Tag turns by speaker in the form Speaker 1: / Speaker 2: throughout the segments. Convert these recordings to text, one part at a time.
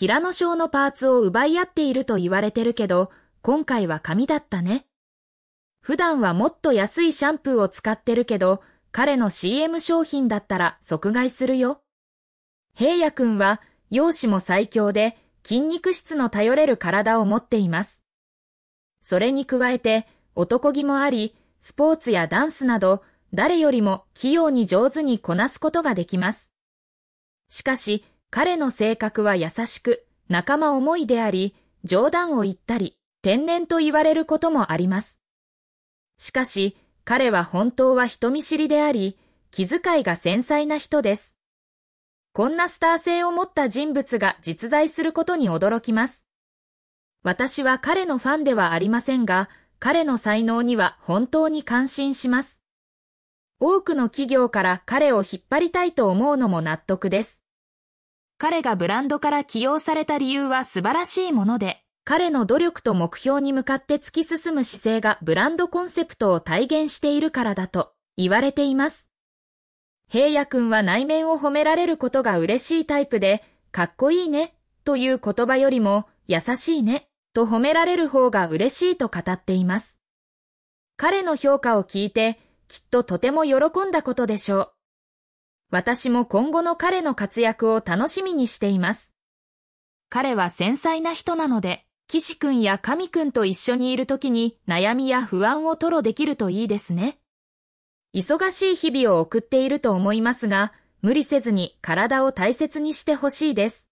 Speaker 1: 平野章のパーツを奪い合っていると言われてるけど、今回は紙だったね。普段はもっと安いシャンプーを使ってるけど、彼の CM 商品だったら即買いするよ。平野くんは、容姿も最強で、筋肉質の頼れる体を持っています。それに加えて、男気もあり、スポーツやダンスなど、誰よりも器用に上手にこなすことができます。しかし、彼の性格は優しく、仲間思いであり、冗談を言ったり、天然と言われることもあります。しかし、彼は本当は人見知りであり、気遣いが繊細な人です。こんなスター性を持った人物が実在することに驚きます。私は彼のファンではありませんが、彼の才能には本当に感心します。多くの企業から彼を引っ張りたいと思うのも納得です。彼がブランドから起用された理由は素晴らしいもので、彼の努力と目標に向かって突き進む姿勢がブランドコンセプトを体現しているからだと言われています。平野くんは内面を褒められることが嬉しいタイプで、かっこいいねという言葉よりも優しいねと褒められる方が嬉しいと語っています。彼の評価を聞いて、きっととても喜んだことでしょう。私も今後の彼の活躍を楽しみにしています。彼は繊細な人なので、岸くんや神くんと一緒にいる時に悩みや不安を吐露できるといいですね。忙しい日々を送っていると思いますが、無理せずに体を大切にしてほしいです。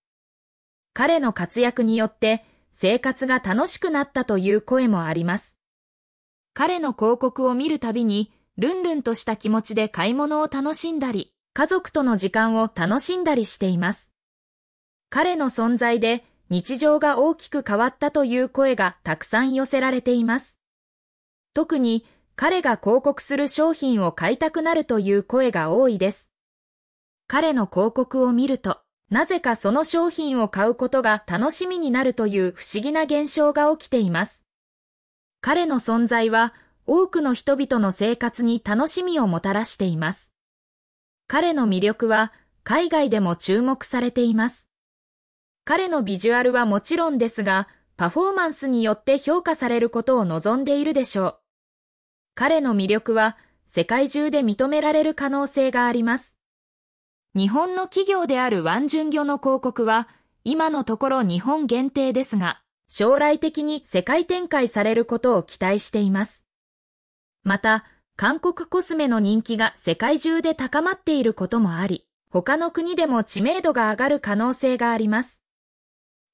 Speaker 1: 彼の活躍によって生活が楽しくなったという声もあります。彼の広告を見るたびに、ルンルンとした気持ちで買い物を楽しんだり、家族との時間を楽しんだりしています。彼の存在で日常が大きく変わったという声がたくさん寄せられています。特に彼が広告する商品を買いたくなるという声が多いです。彼の広告を見ると、なぜかその商品を買うことが楽しみになるという不思議な現象が起きています。彼の存在は多くの人々の生活に楽しみをもたらしています。彼の魅力は海外でも注目されています。彼のビジュアルはもちろんですが、パフォーマンスによって評価されることを望んでいるでしょう。彼の魅力は世界中で認められる可能性があります。日本の企業であるワンジュンギョの広告は今のところ日本限定ですが、将来的に世界展開されることを期待しています。また、韓国コスメの人気が世界中で高まっていることもあり、他の国でも知名度が上がる可能性があります。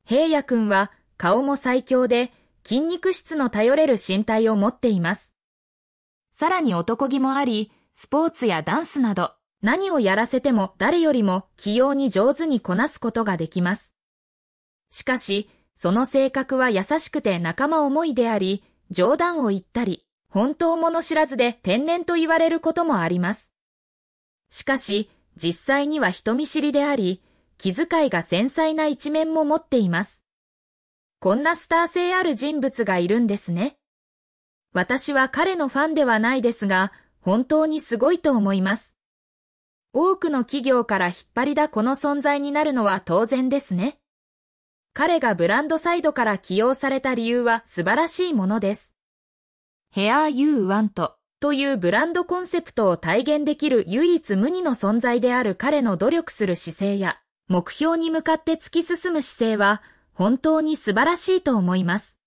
Speaker 1: 平野くんは顔も最強で筋肉質の頼れる身体を持っています。さらに男気もあり、スポーツやダンスなど何をやらせても誰よりも器用に上手にこなすことができます。しかし、その性格は優しくて仲間思いであり、冗談を言ったり、本当もの知らずで天然と言われることもあります。しかし、実際には人見知りであり、気遣いが繊細な一面も持っています。こんなスター性ある人物がいるんですね。私は彼のファンではないですが、本当にすごいと思います。多くの企業から引っ張りだこの存在になるのは当然ですね。彼がブランドサイドから起用された理由は素晴らしいものです。ヘアーユーワ u トというブランドコンセプトを体現できる唯一無二の存在である彼の努力する姿勢や目標に向かって突き進む姿勢は本当に素晴らしいと思います。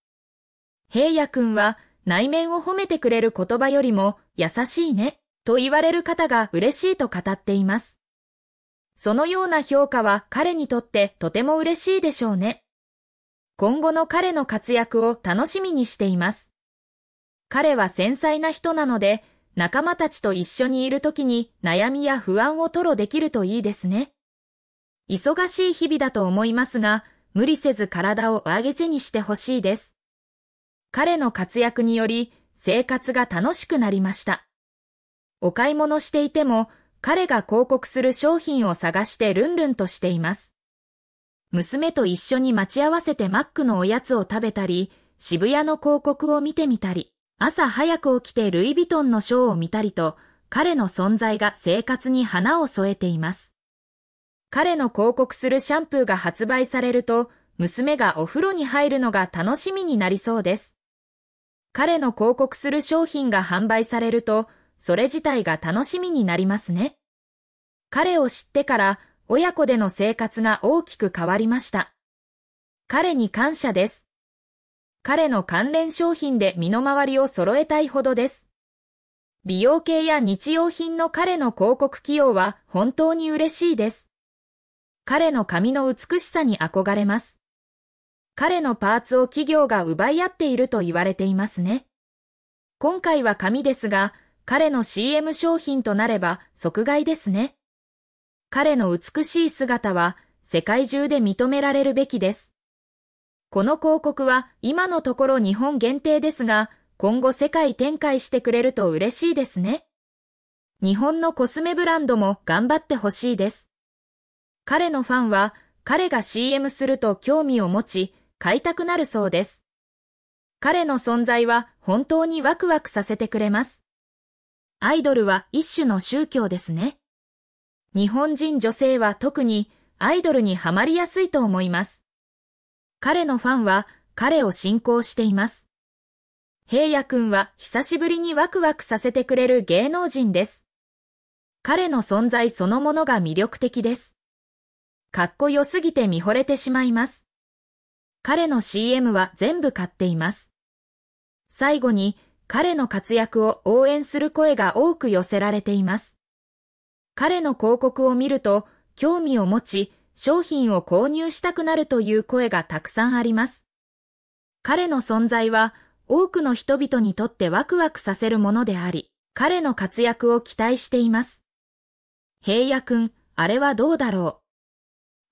Speaker 1: 平野くんは内面を褒めてくれる言葉よりも優しいねと言われる方が嬉しいと語っています。そのような評価は彼にとってとても嬉しいでしょうね。今後の彼の活躍を楽しみにしています。彼は繊細な人なので、仲間たちと一緒にいる時に悩みや不安を吐露できるといいですね。忙しい日々だと思いますが、無理せず体を上げ地にしてほしいです。彼の活躍により生活が楽しくなりました。お買い物していても彼が広告する商品を探してルンルンとしています。娘と一緒に待ち合わせてマックのおやつを食べたり、渋谷の広告を見てみたり。朝早く起きてルイ・ヴィトンのショーを見たりと、彼の存在が生活に花を添えています。彼の広告するシャンプーが発売されると、娘がお風呂に入るのが楽しみになりそうです。彼の広告する商品が販売されると、それ自体が楽しみになりますね。彼を知ってから、親子での生活が大きく変わりました。彼に感謝です。彼の関連商品で身の回りを揃えたいほどです。美容系や日用品の彼の広告起用は本当に嬉しいです。彼の髪の美しさに憧れます。彼のパーツを企業が奪い合っていると言われていますね。今回は紙ですが、彼の CM 商品となれば即買いですね。彼の美しい姿は世界中で認められるべきです。この広告は今のところ日本限定ですが、今後世界展開してくれると嬉しいですね。日本のコスメブランドも頑張ってほしいです。彼のファンは彼が CM すると興味を持ち、買いたくなるそうです。彼の存在は本当にワクワクさせてくれます。アイドルは一種の宗教ですね。日本人女性は特にアイドルにはまりやすいと思います。彼のファンは彼を信仰しています。平野くんは久しぶりにワクワクさせてくれる芸能人です。彼の存在そのものが魅力的です。かっこよすぎて見惚れてしまいます。彼の CM は全部買っています。最後に彼の活躍を応援する声が多く寄せられています。彼の広告を見ると興味を持ち商品を購入したくなるという声がたくさんあります。彼の存在は多くの人々にとってワクワクさせるものであり、彼の活躍を期待しています。平野くん、あれはどうだろう。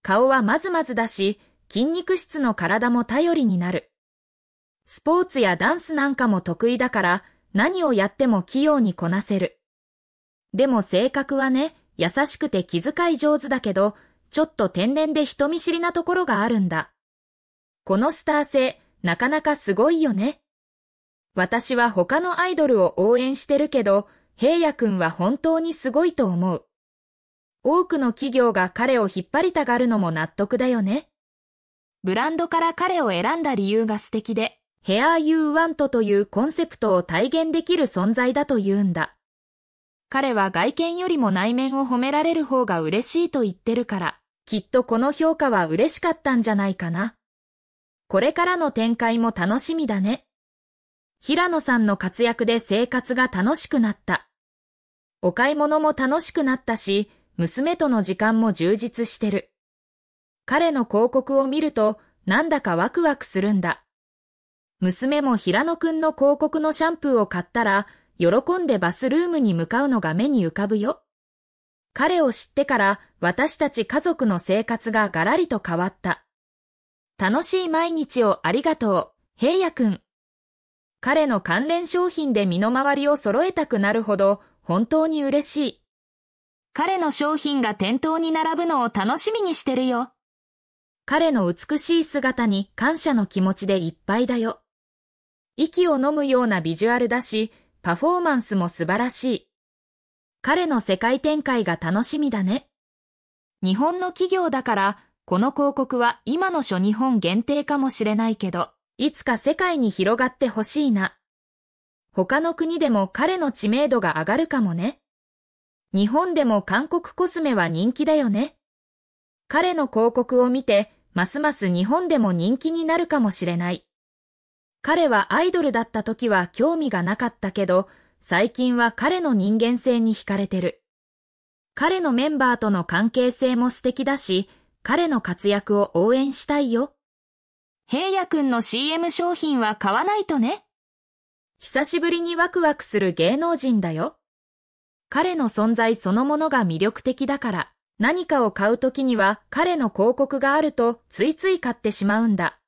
Speaker 1: 顔はまずまずだし、筋肉質の体も頼りになる。スポーツやダンスなんかも得意だから、何をやっても器用にこなせる。でも性格はね、優しくて気遣い上手だけど、ちょっと天然で人見知りなところがあるんだ。このスター性、なかなかすごいよね。私は他のアイドルを応援してるけど、平野くんは本当にすごいと思う。多くの企業が彼を引っ張りたがるのも納得だよね。ブランドから彼を選んだ理由が素敵で、ヘアーユーワントというコンセプトを体現できる存在だと言うんだ。彼は外見よりも内面を褒められる方が嬉しいと言ってるから、きっとこの評価は嬉しかったんじゃないかな。これからの展開も楽しみだね。平野さんの活躍で生活が楽しくなった。お買い物も楽しくなったし、娘との時間も充実してる。彼の広告を見ると、なんだかワクワクするんだ。娘も平野くんの広告のシャンプーを買ったら、喜んでバスルームに向かうのが目に浮かぶよ。彼を知ってから私たち家族の生活がガラリと変わった。楽しい毎日をありがとう、平野くん。彼の関連商品で身の回りを揃えたくなるほど本当に嬉しい。彼の商品が店頭に並ぶのを楽しみにしてるよ。彼の美しい姿に感謝の気持ちでいっぱいだよ。息を飲むようなビジュアルだし、パフォーマンスも素晴らしい。彼の世界展開が楽しみだね。日本の企業だから、この広告は今の初日本限定かもしれないけど、いつか世界に広がってほしいな。他の国でも彼の知名度が上がるかもね。日本でも韓国コスメは人気だよね。彼の広告を見て、ますます日本でも人気になるかもしれない。彼はアイドルだった時は興味がなかったけど、最近は彼の人間性に惹かれてる。彼のメンバーとの関係性も素敵だし、彼の活躍を応援したいよ。平野くんの CM 商品は買わないとね。久しぶりにワクワクする芸能人だよ。彼の存在そのものが魅力的だから、何かを買う時には彼の広告があるとついつい買ってしまうんだ。